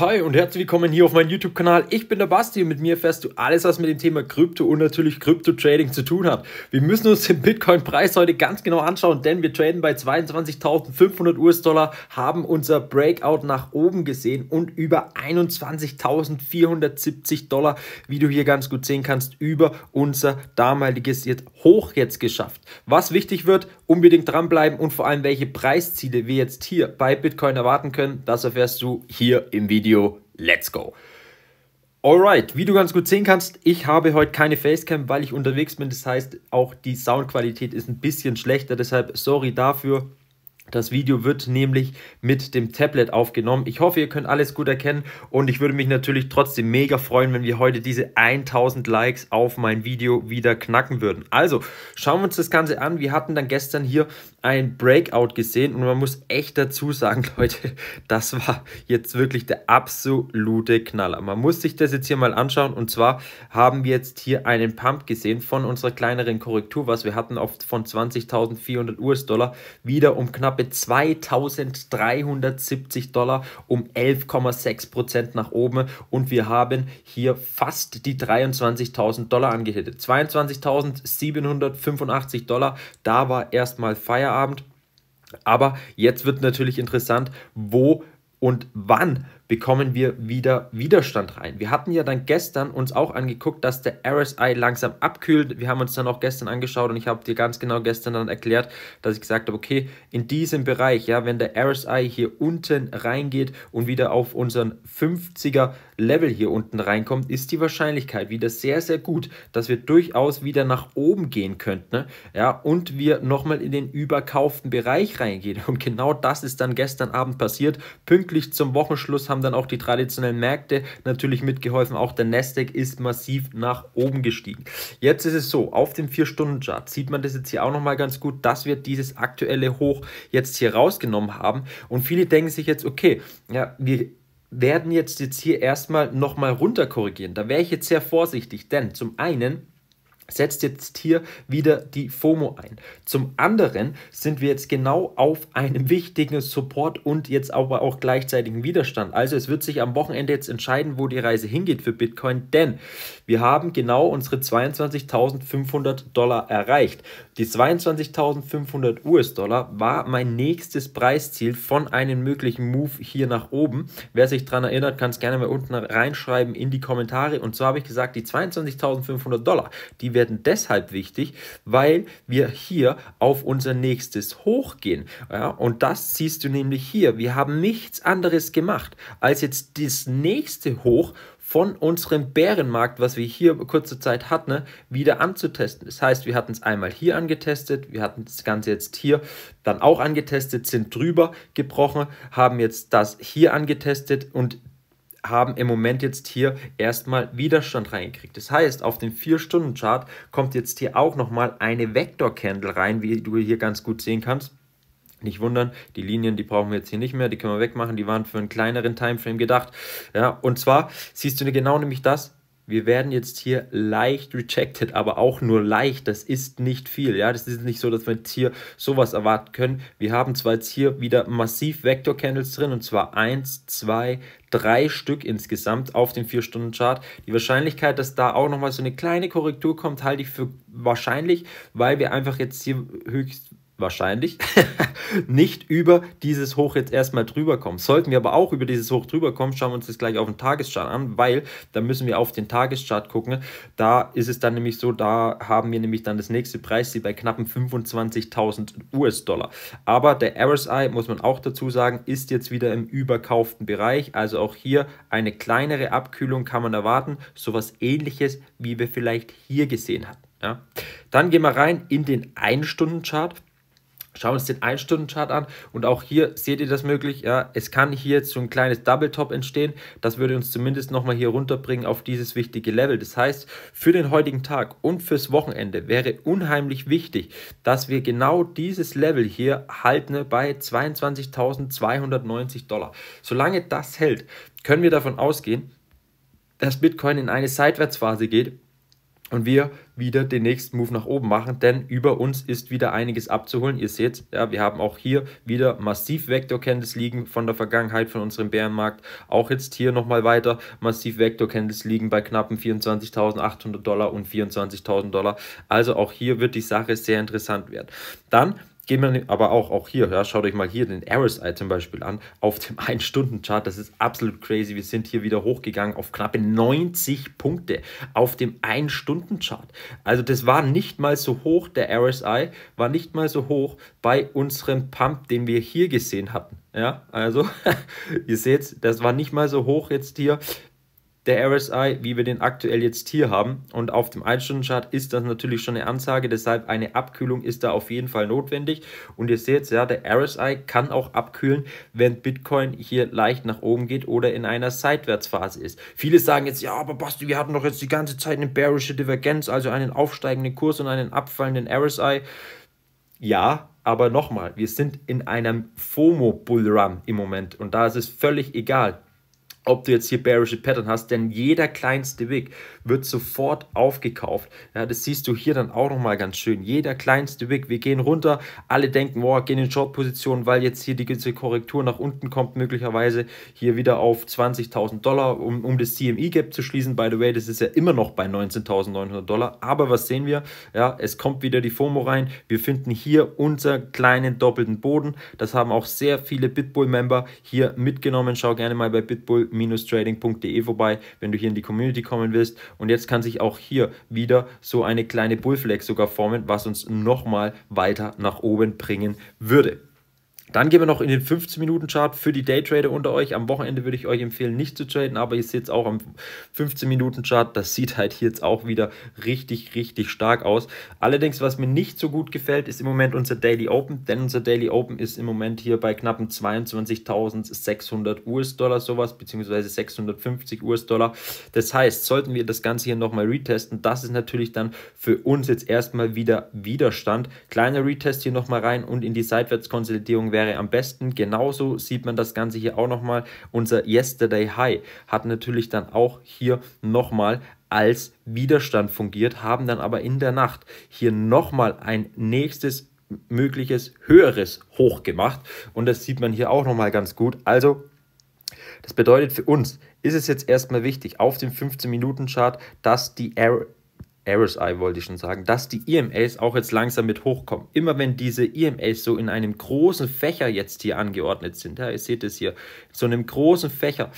Hi und herzlich willkommen hier auf meinem YouTube-Kanal. Ich bin der Basti und mit mir erfährst du alles, was mit dem Thema Krypto und natürlich Krypto-Trading zu tun hat. Wir müssen uns den Bitcoin-Preis heute ganz genau anschauen, denn wir traden bei 22.500 US-Dollar, haben unser Breakout nach oben gesehen und über 21.470 Dollar, wie du hier ganz gut sehen kannst, über unser damaliges Hoch jetzt geschafft. Was wichtig wird, unbedingt dranbleiben und vor allem welche Preisziele wir jetzt hier bei Bitcoin erwarten können, das erfährst du hier im Video. Video. Let's go! Alright, wie du ganz gut sehen kannst, ich habe heute keine Facecam, weil ich unterwegs bin. Das heißt, auch die Soundqualität ist ein bisschen schlechter. Deshalb sorry dafür. Das Video wird nämlich mit dem Tablet aufgenommen. Ich hoffe, ihr könnt alles gut erkennen und ich würde mich natürlich trotzdem mega freuen, wenn wir heute diese 1000 Likes auf mein Video wieder knacken würden. Also schauen wir uns das Ganze an. Wir hatten dann gestern hier ein Breakout gesehen und man muss echt dazu sagen, Leute, das war jetzt wirklich der absolute Knaller. Man muss sich das jetzt hier mal anschauen und zwar haben wir jetzt hier einen Pump gesehen von unserer kleineren Korrektur, was wir hatten auf von 20.400 US-Dollar wieder um knappe 2.370 Dollar um 11,6 Prozent nach oben und wir haben hier fast die 23.000 Dollar angehittet. 22.785 Dollar, da war erstmal Feier Feierabend. Aber jetzt wird natürlich interessant, wo und wann bekommen wir wieder Widerstand rein. Wir hatten ja dann gestern uns auch angeguckt, dass der RSI langsam abkühlt. Wir haben uns dann auch gestern angeschaut und ich habe dir ganz genau gestern dann erklärt, dass ich gesagt habe, okay, in diesem Bereich, ja, wenn der RSI hier unten reingeht und wieder auf unseren 50er Level hier unten reinkommt, ist die Wahrscheinlichkeit wieder sehr, sehr gut, dass wir durchaus wieder nach oben gehen könnten, ne? ja, und wir nochmal in den überkauften Bereich reingehen. Und genau das ist dann gestern Abend passiert. Pünktlich zum Wochenschluss haben haben dann auch die traditionellen Märkte natürlich mitgeholfen. Auch der Nasdaq ist massiv nach oben gestiegen. Jetzt ist es so, auf dem 4-Stunden-Chart sieht man das jetzt hier auch nochmal ganz gut, dass wir dieses aktuelle Hoch jetzt hier rausgenommen haben. Und viele denken sich jetzt, okay, ja, wir werden jetzt jetzt hier erstmal nochmal runter korrigieren. Da wäre ich jetzt sehr vorsichtig, denn zum einen setzt jetzt hier wieder die FOMO ein. Zum anderen sind wir jetzt genau auf einem wichtigen Support und jetzt aber auch gleichzeitigen Widerstand. Also es wird sich am Wochenende jetzt entscheiden, wo die Reise hingeht für Bitcoin, denn wir haben genau unsere 22.500 Dollar erreicht. Die 22.500 US-Dollar war mein nächstes Preisziel von einem möglichen Move hier nach oben. Wer sich daran erinnert, kann es gerne mal unten reinschreiben in die Kommentare. Und so habe ich gesagt, die 22.500 Dollar, die werden deshalb wichtig, weil wir hier auf unser nächstes hochgehen. Ja, und das siehst du nämlich hier. Wir haben nichts anderes gemacht, als jetzt das nächste Hoch von unserem Bärenmarkt, was wir hier kurze Zeit hatten, ne, wieder anzutesten. Das heißt, wir hatten es einmal hier angetestet, wir hatten das Ganze jetzt hier dann auch angetestet, sind drüber gebrochen, haben jetzt das hier angetestet und haben im Moment jetzt hier erstmal Widerstand reingekriegt. Das heißt, auf den 4-Stunden-Chart kommt jetzt hier auch nochmal eine Vektor-Candle rein, wie du hier ganz gut sehen kannst. Nicht wundern, die Linien, die brauchen wir jetzt hier nicht mehr, die können wir wegmachen, die waren für einen kleineren Timeframe gedacht. Ja, und zwar siehst du genau nämlich das, wir werden jetzt hier leicht rejected, aber auch nur leicht. Das ist nicht viel. Ja, das ist nicht so, dass wir jetzt hier sowas erwarten können. Wir haben zwar jetzt hier wieder massiv Vector Candles drin und zwar 1, 2, 3 Stück insgesamt auf dem 4-Stunden-Chart. Die Wahrscheinlichkeit, dass da auch nochmal so eine kleine Korrektur kommt, halte ich für wahrscheinlich, weil wir einfach jetzt hier höchst wahrscheinlich nicht über dieses Hoch jetzt erstmal drüber kommen. Sollten wir aber auch über dieses Hoch drüber kommen, schauen wir uns das gleich auf den Tageschart an, weil da müssen wir auf den Tageschart gucken. Da ist es dann nämlich so, da haben wir nämlich dann das nächste Preis, Preisziel bei knappen 25.000 US-Dollar. Aber der RSI, muss man auch dazu sagen, ist jetzt wieder im überkauften Bereich. Also auch hier eine kleinere Abkühlung kann man erwarten. Sowas ähnliches, wie wir vielleicht hier gesehen hatten. Ja. Dann gehen wir rein in den 1-Stunden-Chart. Schauen wir uns den 1-Stunden-Chart an und auch hier seht ihr das möglich. Ja, es kann hier jetzt so ein kleines Double-Top entstehen. Das würde uns zumindest nochmal hier runterbringen auf dieses wichtige Level. Das heißt, für den heutigen Tag und fürs Wochenende wäre unheimlich wichtig, dass wir genau dieses Level hier halten ne, bei 22.290 Dollar. Solange das hält, können wir davon ausgehen, dass Bitcoin in eine Seitwärtsphase geht und wir wieder den nächsten Move nach oben machen, denn über uns ist wieder einiges abzuholen. Ihr seht, ja, wir haben auch hier wieder massiv Vector Candles liegen von der Vergangenheit von unserem Bärenmarkt. Auch jetzt hier nochmal weiter massiv Vector Candles liegen bei knappen 24.800 Dollar und 24.000 Dollar. Also auch hier wird die Sache sehr interessant werden. Dann Gehen wir aber auch, auch hier, ja, schaut euch mal hier den Ares Eye zum Beispiel an, auf dem 1-Stunden-Chart. Das ist absolut crazy. Wir sind hier wieder hochgegangen auf knappe 90 Punkte auf dem 1-Stunden-Chart. Also, das war nicht mal so hoch, der Ares Eye war nicht mal so hoch bei unserem Pump, den wir hier gesehen hatten. Ja, also, ihr seht, das war nicht mal so hoch jetzt hier der RSI, wie wir den aktuell jetzt hier haben. Und auf dem 1-Stunden-Chart ist das natürlich schon eine Ansage, deshalb eine Abkühlung ist da auf jeden Fall notwendig. Und ihr seht, ja, der RSI kann auch abkühlen, wenn Bitcoin hier leicht nach oben geht oder in einer Seitwärtsphase ist. Viele sagen jetzt, ja, aber Basti, wir hatten doch jetzt die ganze Zeit eine bearische Divergenz, also einen aufsteigenden Kurs und einen abfallenden RSI. Ja, aber nochmal, wir sind in einem FOMO-Bullrun im Moment und da ist es völlig egal ob du jetzt hier bearish Pattern hast, denn jeder kleinste Weg wird sofort aufgekauft. Ja, das siehst du hier dann auch nochmal ganz schön. Jeder kleinste Wick, wir gehen runter, alle denken, boah, gehen in Short-Position, weil jetzt hier die günstige Korrektur nach unten kommt, möglicherweise hier wieder auf 20.000 Dollar, um, um das CME-Gap zu schließen. By the way, das ist ja immer noch bei 19.900 Dollar. Aber was sehen wir? Ja, es kommt wieder die FOMO rein. Wir finden hier unseren kleinen doppelten Boden. Das haben auch sehr viele Bitbull-Member hier mitgenommen. Schau gerne mal bei bitbull-trading.de vorbei, wenn du hier in die Community kommen willst. Und jetzt kann sich auch hier wieder so eine kleine Bullflex sogar formen, was uns nochmal weiter nach oben bringen würde. Dann gehen wir noch in den 15-Minuten-Chart für die Daytrader unter euch. Am Wochenende würde ich euch empfehlen, nicht zu traden, aber ihr seht es auch am 15-Minuten-Chart. Das sieht halt hier jetzt auch wieder richtig, richtig stark aus. Allerdings, was mir nicht so gut gefällt, ist im Moment unser Daily Open, denn unser Daily Open ist im Moment hier bei knappen 22.600 US-Dollar sowas, beziehungsweise 650 US-Dollar. Das heißt, sollten wir das Ganze hier nochmal retesten, das ist natürlich dann für uns jetzt erstmal wieder Widerstand. Kleiner Retest hier nochmal rein und in die Seitwärtskonsolidierung wäre wäre am besten. Genauso sieht man das Ganze hier auch nochmal. Unser Yesterday High hat natürlich dann auch hier nochmal als Widerstand fungiert, haben dann aber in der Nacht hier nochmal ein nächstes mögliches höheres Hoch gemacht. Und das sieht man hier auch nochmal ganz gut. Also, das bedeutet für uns, ist es jetzt erstmal wichtig, auf dem 15-Minuten-Chart, dass die RSI wollte ich schon sagen, dass die EMAs auch jetzt langsam mit hochkommen. Immer wenn diese EMAs so in einem großen Fächer jetzt hier angeordnet sind, ja, ihr seht es hier, in so einem großen Fächer,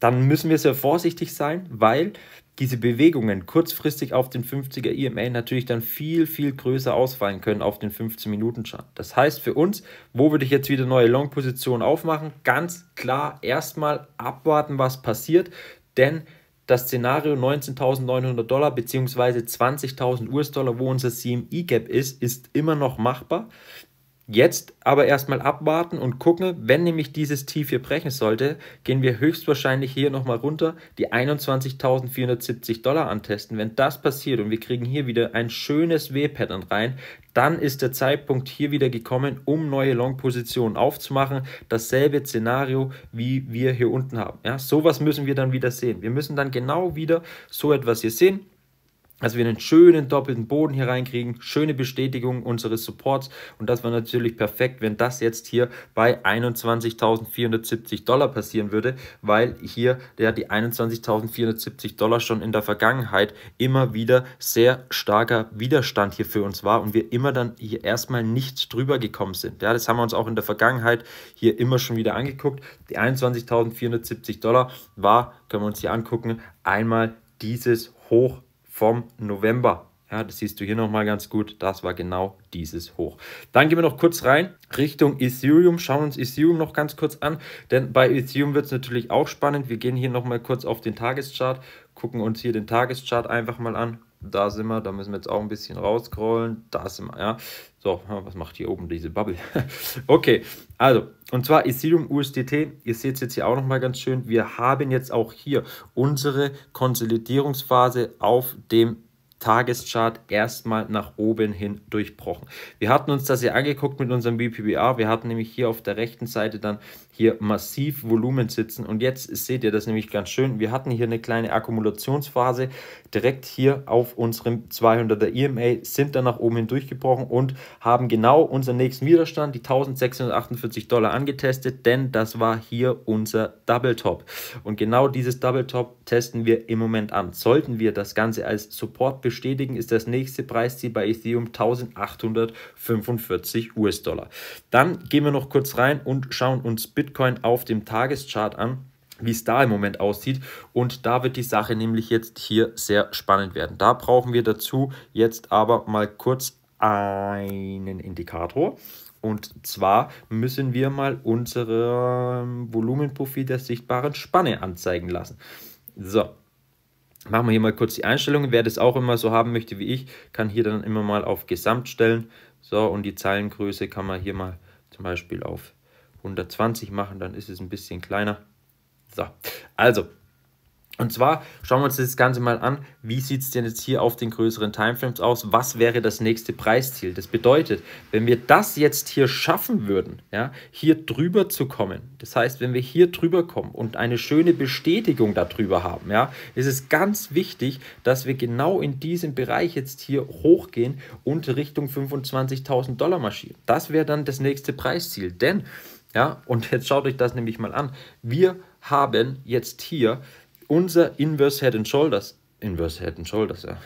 dann müssen wir sehr vorsichtig sein, weil diese Bewegungen kurzfristig auf den 50er EMA natürlich dann viel, viel größer ausfallen können auf den 15-Minuten-Chart. Das heißt für uns, wo würde ich jetzt wieder neue Long-Positionen aufmachen? Ganz klar erstmal abwarten, was passiert, denn das Szenario 19.900 Dollar bzw. 20.000 US-Dollar, wo unser CME-Gap ist, ist immer noch machbar. Jetzt aber erstmal abwarten und gucken, wenn nämlich dieses Tief hier brechen sollte, gehen wir höchstwahrscheinlich hier nochmal runter, die 21.470 Dollar antesten. Wenn das passiert und wir kriegen hier wieder ein schönes W-Pattern rein, dann ist der Zeitpunkt hier wieder gekommen, um neue Long-Positionen aufzumachen. Dasselbe Szenario, wie wir hier unten haben. Ja, sowas müssen wir dann wieder sehen. Wir müssen dann genau wieder so etwas hier sehen dass wir einen schönen doppelten Boden hier reinkriegen, schöne Bestätigung unseres Supports und das war natürlich perfekt, wenn das jetzt hier bei 21.470 Dollar passieren würde, weil hier ja, die 21.470 Dollar schon in der Vergangenheit immer wieder sehr starker Widerstand hier für uns war und wir immer dann hier erstmal nicht drüber gekommen sind. Ja, das haben wir uns auch in der Vergangenheit hier immer schon wieder angeguckt. Die 21.470 Dollar war, können wir uns hier angucken, einmal dieses Hoch vom November. Ja, das siehst du hier nochmal ganz gut. Das war genau dieses Hoch. Dann gehen wir noch kurz rein Richtung Ethereum. Schauen uns Ethereum noch ganz kurz an, denn bei Ethereum wird es natürlich auch spannend. Wir gehen hier nochmal kurz auf den Tageschart, gucken uns hier den Tageschart einfach mal an da sind wir, da müssen wir jetzt auch ein bisschen rausscrollen, da sind wir, ja. So, was macht hier oben diese Bubble? okay, also, und zwar Ethereum USDT, ihr seht es jetzt hier auch nochmal ganz schön, wir haben jetzt auch hier unsere Konsolidierungsphase auf dem Tageschart erstmal nach oben hin durchbrochen. Wir hatten uns das ja angeguckt mit unserem BPBA. Wir hatten nämlich hier auf der rechten Seite dann hier massiv Volumen sitzen. Und jetzt seht ihr das nämlich ganz schön. Wir hatten hier eine kleine Akkumulationsphase direkt hier auf unserem 200er EMA, sind dann nach oben hin durchgebrochen und haben genau unseren nächsten Widerstand, die 1648 Dollar, angetestet, denn das war hier unser Double Top. Und genau dieses Double Top testen wir im Moment an. Sollten wir das Ganze als Support beschreiben, bestätigen, ist das nächste Preisziel bei Ethereum 1845 US-Dollar. Dann gehen wir noch kurz rein und schauen uns Bitcoin auf dem Tageschart an wie es da im Moment aussieht. Und da wird die Sache nämlich jetzt hier sehr spannend werden. Da brauchen wir dazu jetzt aber mal kurz einen Indikator. Und zwar müssen wir mal unseren ähm, Volumenprofil der sichtbaren Spanne anzeigen lassen. So, Machen wir hier mal kurz die Einstellungen. Wer das auch immer so haben möchte wie ich, kann hier dann immer mal auf Gesamt stellen. So, und die Zeilengröße kann man hier mal zum Beispiel auf 120 machen, dann ist es ein bisschen kleiner. So, also und zwar schauen wir uns das Ganze mal an, wie sieht es denn jetzt hier auf den größeren Timeframes aus, was wäre das nächste Preisziel. Das bedeutet, wenn wir das jetzt hier schaffen würden, ja, hier drüber zu kommen, das heißt, wenn wir hier drüber kommen und eine schöne Bestätigung darüber haben, ja, ist es ganz wichtig, dass wir genau in diesem Bereich jetzt hier hochgehen und Richtung 25.000 Dollar marschieren. Das wäre dann das nächste Preisziel, denn, ja, und jetzt schaut euch das nämlich mal an, wir haben jetzt hier unser Inverse Head and Shoulders, Inverse Head and Shoulders, ja,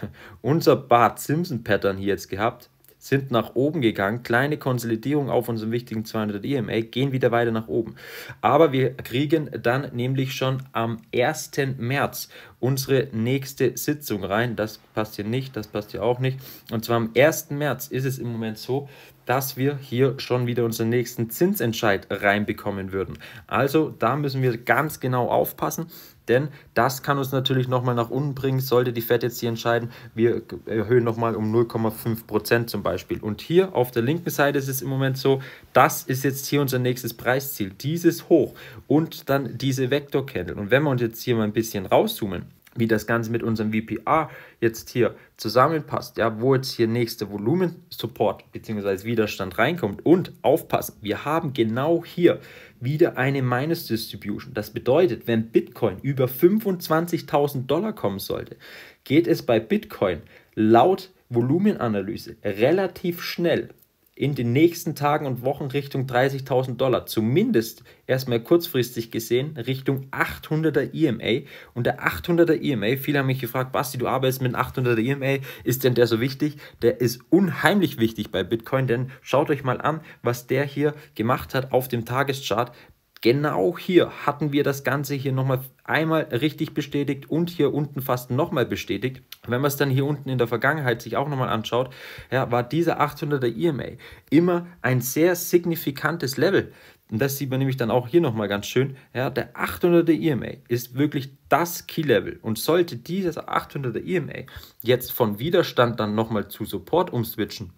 unser Bart Simpson Pattern hier jetzt gehabt, sind nach oben gegangen, kleine Konsolidierung auf unserem wichtigen 200 EMA, gehen wieder weiter nach oben. Aber wir kriegen dann nämlich schon am 1. März unsere nächste Sitzung rein. Das passt hier nicht, das passt hier auch nicht. Und zwar am 1. März ist es im Moment so, dass wir hier schon wieder unseren nächsten Zinsentscheid reinbekommen würden. Also da müssen wir ganz genau aufpassen. Denn das kann uns natürlich nochmal nach unten bringen, sollte die FED jetzt hier entscheiden, wir erhöhen nochmal um 0,5% Prozent zum Beispiel. Und hier auf der linken Seite ist es im Moment so, das ist jetzt hier unser nächstes Preisziel, dieses Hoch und dann diese Vektor-Candle. Und wenn wir uns jetzt hier mal ein bisschen rauszoomen, wie das Ganze mit unserem VPR jetzt hier zusammenpasst, ja, wo jetzt hier nächste Volumen-Support bzw. Widerstand reinkommt und aufpassen, wir haben genau hier wieder eine Minus-Distribution. Das bedeutet, wenn Bitcoin über 25.000 Dollar kommen sollte, geht es bei Bitcoin laut Volumenanalyse relativ schnell in den nächsten Tagen und Wochen Richtung 30.000 Dollar, zumindest erstmal kurzfristig gesehen Richtung 800er EMA. Und der 800er EMA, viele haben mich gefragt, Basti, du arbeitest mit 800er EMA, ist denn der so wichtig? Der ist unheimlich wichtig bei Bitcoin, denn schaut euch mal an, was der hier gemacht hat auf dem Tageschart Genau hier hatten wir das Ganze hier nochmal einmal richtig bestätigt und hier unten fast nochmal bestätigt. Wenn man es dann hier unten in der Vergangenheit sich auch nochmal anschaut, ja, war dieser 800er EMA immer ein sehr signifikantes Level. Und das sieht man nämlich dann auch hier nochmal ganz schön. Ja, der 800er EMA ist wirklich das Key-Level. Und sollte dieses 800er EMA jetzt von Widerstand dann nochmal zu Support umswitchen,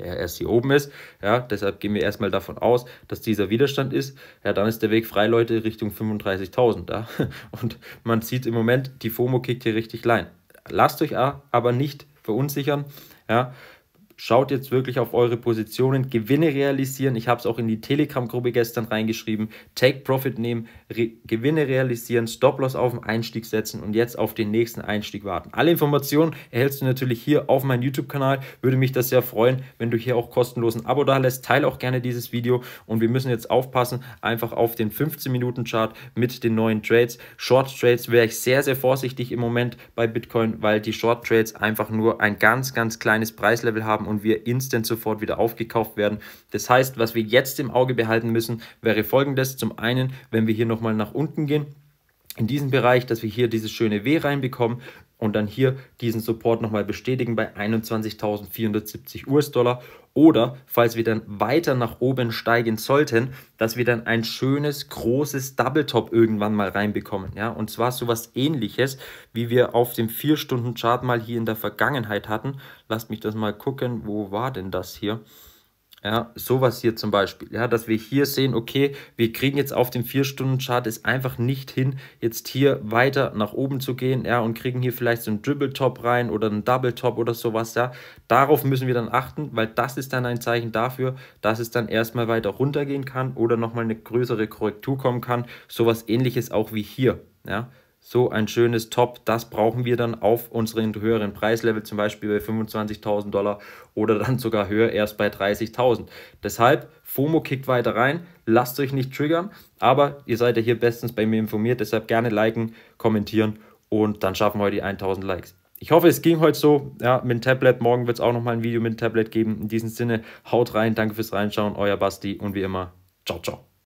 der erst hier oben ist. Ja, deshalb gehen wir erstmal davon aus, dass dieser Widerstand ist. Ja, dann ist der Weg frei, Leute, Richtung 35.000. Ja? Und man sieht im Moment, die FOMO kickt hier richtig rein. Lasst euch aber nicht verunsichern. Ja, Schaut jetzt wirklich auf eure Positionen, Gewinne realisieren. Ich habe es auch in die Telegram-Gruppe gestern reingeschrieben. Take Profit nehmen, Re Gewinne realisieren, Stop-Loss auf den Einstieg setzen und jetzt auf den nächsten Einstieg warten. Alle Informationen erhältst du natürlich hier auf meinem YouTube-Kanal. Würde mich das sehr freuen, wenn du hier auch kostenlos ein Abo da lässt. Teile auch gerne dieses Video und wir müssen jetzt aufpassen, einfach auf den 15-Minuten-Chart mit den neuen Trades. Short-Trades wäre ich sehr, sehr vorsichtig im Moment bei Bitcoin, weil die Short-Trades einfach nur ein ganz, ganz kleines Preislevel haben und wir instant sofort wieder aufgekauft werden. Das heißt, was wir jetzt im Auge behalten müssen, wäre folgendes. Zum einen, wenn wir hier nochmal nach unten gehen, in diesem Bereich, dass wir hier dieses schöne W reinbekommen und dann hier diesen Support nochmal bestätigen bei 21.470 US-Dollar oder falls wir dann weiter nach oben steigen sollten, dass wir dann ein schönes großes Double Top irgendwann mal reinbekommen, ja? Und zwar sowas ähnliches, wie wir auf dem 4 Stunden Chart mal hier in der Vergangenheit hatten. Lasst mich das mal gucken, wo war denn das hier? Ja, sowas hier zum Beispiel, ja, dass wir hier sehen, okay, wir kriegen jetzt auf dem 4-Stunden-Chart es einfach nicht hin, jetzt hier weiter nach oben zu gehen, ja, und kriegen hier vielleicht so einen Dribble-Top rein oder einen Double-Top oder sowas, ja. Darauf müssen wir dann achten, weil das ist dann ein Zeichen dafür, dass es dann erstmal weiter runtergehen kann oder nochmal eine größere Korrektur kommen kann. Sowas ähnliches auch wie hier, ja so ein schönes Top. Das brauchen wir dann auf unseren höheren Preislevel, zum Beispiel bei 25.000 Dollar oder dann sogar höher erst bei 30.000. Deshalb, FOMO kickt weiter rein, lasst euch nicht triggern, aber ihr seid ja hier bestens bei mir informiert, deshalb gerne liken, kommentieren und dann schaffen wir heute die 1.000 Likes. Ich hoffe, es ging heute so. Ja, mit dem Tablet. Morgen wird es auch nochmal ein Video mit dem Tablet geben. In diesem Sinne, haut rein. Danke fürs Reinschauen. Euer Basti und wie immer, ciao, ciao.